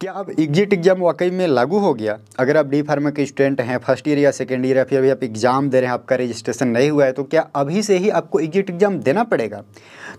क्या अब exit exam वाकई में लागू हो गया अगर आप डी फार्मा के स्टूडेंट हैं फर्स्ट ईयर या सेकेंड ईयर या फिर अभी आप एग्ज़ाम दे रहे हैं आपका रजिस्ट्रेशन नहीं हुआ है तो क्या अभी से ही आपको एग्जिट एग्ज़ाम देना पड़ेगा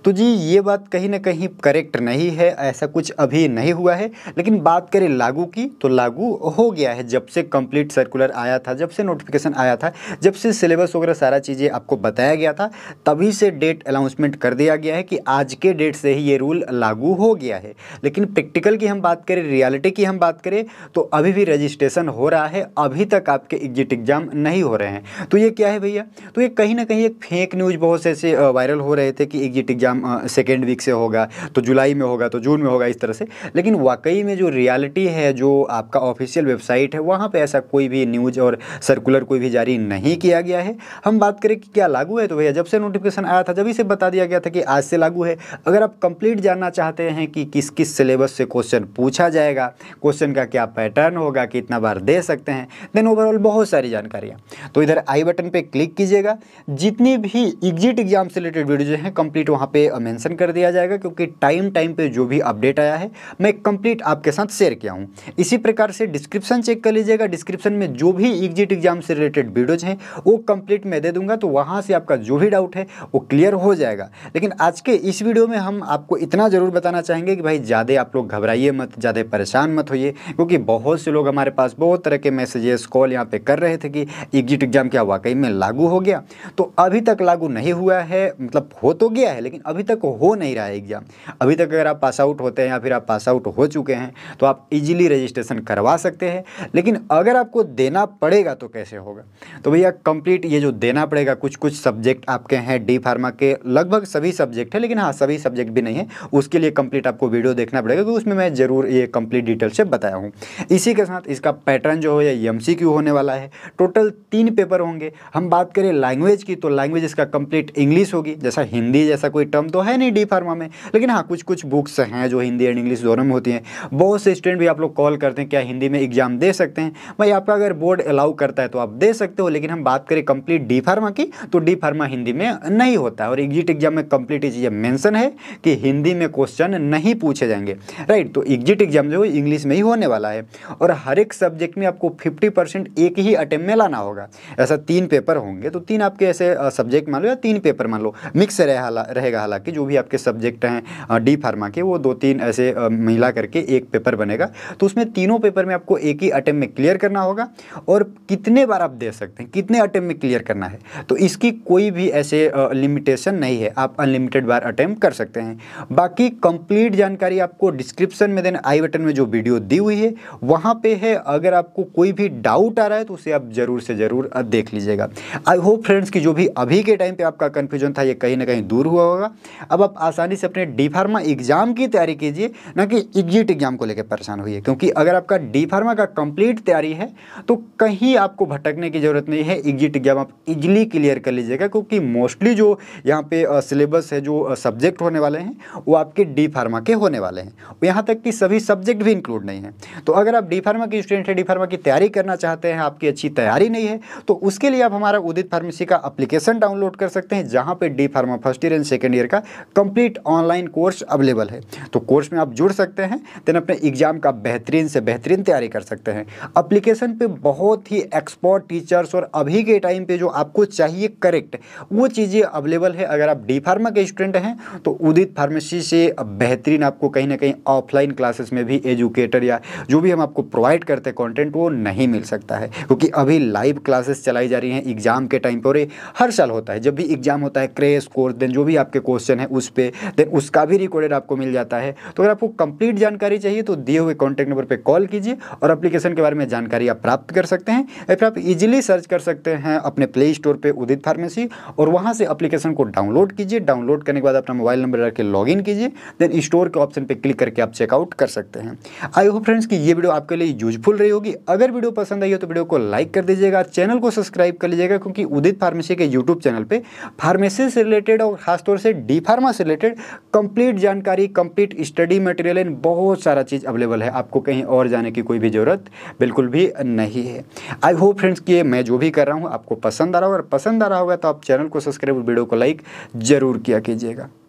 तो जी ये बात कहीं ना कहीं करेक्ट नहीं है ऐसा कुछ अभी नहीं हुआ है लेकिन बात करें लागू की तो लागू हो गया है जब से कंप्लीट सर्कुलर आया था जब से नोटिफिकेशन आया था जब से सिलेबस वगैरह सारा चीज़ें आपको बताया गया था तभी से डेट अनाउंसमेंट कर दिया गया है कि आज के डेट से ही ये रूल लागू हो गया है लेकिन प्रैक्टिकल की हम बात करें वैलिडिटी की हम बात करें तो अभी भी रजिस्ट्रेशन हो रहा है अभी तक आपके एग्जिट एग्ज़ाम नहीं हो रहे हैं तो ये क्या है भैया तो ये कहीं ना कहीं एक फेक न्यूज़ बहुत से ऐसे वायरल हो रहे थे कि एग्जिट एग्ज़ाम सेकेंड वीक से होगा तो जुलाई में होगा तो जून में होगा इस तरह से लेकिन वाकई में जो रियलिटी है जो आपका ऑफिशियल वेबसाइट है वहाँ पर ऐसा कोई भी न्यूज़ और सर्कुलर कोई भी जारी नहीं किया गया है हम बात करें कि क्या लागू है तो भैया जब से नोटिफिकेशन आया था जब से बता दिया गया था कि आज से लागू है अगर आप कंप्लीट जानना चाहते हैं कि किस किस सिलेबस से क्वेश्चन पूछा जाएगा जाएगा क्वेश्चन का क्या पैटर्न होगा कितना बार दे सकते हैं देन ओवरऑल बहुत सारी जानकारियाँ तो इधर आई बटन पर क्लिक कीजिएगा जितनी भी एग्जिट एग्जाम से रिलेटेड वीडियो हैं कंप्लीट वहाँ पर मैंसन कर दिया जाएगा क्योंकि टाइम टाइम पर जो भी अपडेट आया है मैं कंप्लीट आपके साथ शेयर किया हूँ इसी प्रकार से डिस्क्रिप्शन चेक कर लीजिएगा डिस्क्रिप्शन में जो भी एग्जिट एग्जाम से रिलेटेड वीडियोज हैं वो कंप्लीट मैं दे दूंगा तो वहाँ से आपका जो भी डाउट है वो क्लियर हो जाएगा लेकिन आज के इस वीडियो में हम आपको इतना ज़रूर बताना चाहेंगे कि भाई ज़्यादा आप लोग घबराइए मत ज़्यादा परेशान परेशान मत होइए क्योंकि बहुत से लोग हमारे पास बहुत तरह के मैसेजेस कॉल यहाँ पे कर रहे थे कि एग्जिट एग्ज़ाम क्या वाकई में लागू हो गया तो अभी तक लागू नहीं हुआ है मतलब हो तो गया है लेकिन अभी तक हो नहीं रहा है एग्ज़ाम अभी तक अगर आप पास आउट होते हैं या फिर आप पास आउट हो चुके हैं तो आप इजिली रजिस्ट्रेशन करवा सकते हैं लेकिन अगर आपको देना पड़ेगा तो कैसे होगा तो भैया कंप्लीट ये जो देना पड़ेगा कुछ कुछ सब्जेक्ट आपके हैं डी फार्मा के लगभग सभी सब्जेक्ट है लेकिन हाँ सभी सब्जेक्ट भी नहीं है उसके लिए कंप्लीट आपको वीडियो देखना पड़ेगा क्योंकि उसमें मैं ज़रूर ये कंप्लीट पूरी डिटेल से बताया हूँ इसी के साथ इसका पैटर्न जो हो या एम होने वाला है टोटल तीन पेपर होंगे हम बात करें लैंग्वेज की तो लैंग्वेज इसका कंप्लीट इंग्लिश होगी जैसा हिंदी जैसा कोई टर्म तो है नहीं डी फार्मा में लेकिन हाँ कुछ कुछ बुक्स हैं जो हिंदी एंड इंग्लिश दोनों में होती हैं बहुत से स्टूडेंट भी आप लोग कॉल करते हैं क्या हिंदी में एग्जाम दे सकते हैं भाई आपका अगर बोर्ड अलाउ करता है तो आप दे सकते हो लेकिन हम बात करें कंप्लीट डी फार्मा की तो डी फार्मा हिंदी में नहीं होता और एग्जिट एग्जाम में कंप्लीट ये मेंशन है कि हिंदी में क्वेश्चन नहीं पूछे जाएंगे राइट तो एग्जिट एग्जाम जो वो इंग्लिश में ही होने वाला है और हर एक सब्जेक्ट में आपको फिफ्टी परसेंट एक ही अटैम्प में लाना होगा ऐसा तीन पेपर होंगे तो तीन आपके ऐसे सब्जेक्ट मान लो या तीन पेपर मान लो मिक्स रहेगा हालांकि जो भी आपके सब्जेक्ट हैं डी फार्मा के वो दो तीन ऐसे मिला करके एक पेपर बनेगा तो उसमें तीनों पेपर में आपको एक ही अटैम्प में क्लियर करना होगा और कितने बार आप दे सकते हैं कितने अटैम्प में क्लियर करना है तो इसकी कोई भी ऐसे लिमिटेशन नहीं है आप अनलिमिटेड बार अटैम्प कर सकते हैं बाकी कंप्लीट जानकारी आपको डिस्क्रिप्शन में देना आई बटन में में जो वीडियो दी हुई है वहाँ पे है अगर आपको कोई भी डाउट आ रहा है तो उसे आप ज़रूर से ज़रूर देख लीजिएगा आई होप फ्रेंड्स कि जो भी अभी के टाइम पे आपका कन्फ्यूजन था ये कहीं ना कहीं दूर हुआ होगा अब आप आसानी से अपने डी फार्मा एग्ज़ाम की तैयारी कीजिए ना कि एग्जिट एग्ज़ाम को लेकर परेशान हुई क्योंकि अगर आपका डी फार्मा का कंप्लीट तैयारी है तो कहीं आपको भटकने की ज़रूरत नहीं है एग्जिट एग्ज़ाम आप इजिली क्लियर कर लीजिएगा क्योंकि मोस्टली जो यहाँ पे सिलेबस है जो सब्जेक्ट होने वाले हैं वो आपके डी फार्मा के होने वाले हैं यहाँ तक कि सभी सब्जेक्ट सब्जेक्ट भी इंक्लूड नहीं है तो अगर आप डी फार्मा की स्टूडेंट हैं डी फार्मा की तैयारी करना चाहते हैं आपकी अच्छी तैयारी नहीं है तो उसके लिए आप हमारा उदित फार्मेसी का अप्लीकेशन डाउनलोड कर सकते हैं जहाँ पर D pharma first year and second year का कंप्लीट ऑनलाइन कोर्स अवेलेबल है तो कोर्स में आप जुड़ सकते हैं देन अपने एग्जाम का बेहतरीन से बेहतरीन तैयारी कर सकते हैं अप्लीकेशन पर बहुत ही एक्सपर्ट टीचर्स और अभी के टाइम पर जो आपको चाहिए करेक्ट वो चीज़ें अवेलेबल है अगर आप डी फार्मा के स्टूडेंट हैं तो उदित फार्मेसी से बेहतरीन आपको कहीं ना कहीं ऑफलाइन क्लासेस में भी एजुकेटर या जो भी हम आपको प्रोवाइड करते हैं कॉन्टेंट वो नहीं मिल सकता है क्योंकि अभी लाइव क्लासेस चलाई जा रही हैं एग्ज़ाम के टाइम पर हर साल होता है जब भी एग्ज़ाम होता है क्रेस कोर्स देन जो भी आपके क्वेश्चन है उस पर देन उसका भी रिकॉर्डेड आपको मिल जाता है तो अगर आपको कंप्लीट जानकारी चाहिए तो दिए हुए कॉन्टैक्ट नंबर पर कॉल कीजिए और अप्लीकेशन के बारे में जानकारी आप प्राप्त कर सकते हैं या फिर आप इजिली सर्च कर सकते हैं अपने प्ले स्टोर पर उदित फार्मेसी और वहाँ से अप्लीकेशन को डाउनलोड कीजिए डाउनलोड करने के बाद अपना मोबाइल नंबर रख के इन कीजिए देन स्टोर के ऑप्शन पर क्लिक करके आप चेकआउट कर सकते हैं आई होप फ्रेंड्स कि ये वीडियो आपके लिए यूजफुल रही होगी अगर वीडियो पसंद आई हो तो वीडियो को लाइक कर दीजिएगा चैनल को सब्सक्राइब कर लीजिएगा क्योंकि उदित फार्मेसी के यूट्यूब चैनल पर फार्मेसी से रिलेटेड और खासतौर से डी फार्मा से रिलेटेड कंप्लीट जानकारी कंप्लीट स्टडी मटेरियल एंड बहुत सारा चीज़ अवेलेबल है आपको कहीं और जाने की कोई भी ज़रूरत बिल्कुल भी नहीं है आई होप फ्रेंड्स कि मैं जो भी कर रहा हूँ आपको पसंद आ रहा होगा और पसंद आ रहा होगा तो आप चैनल को सब्सक्राइब वीडियो को लाइक ज़रूर किया कीजिएगा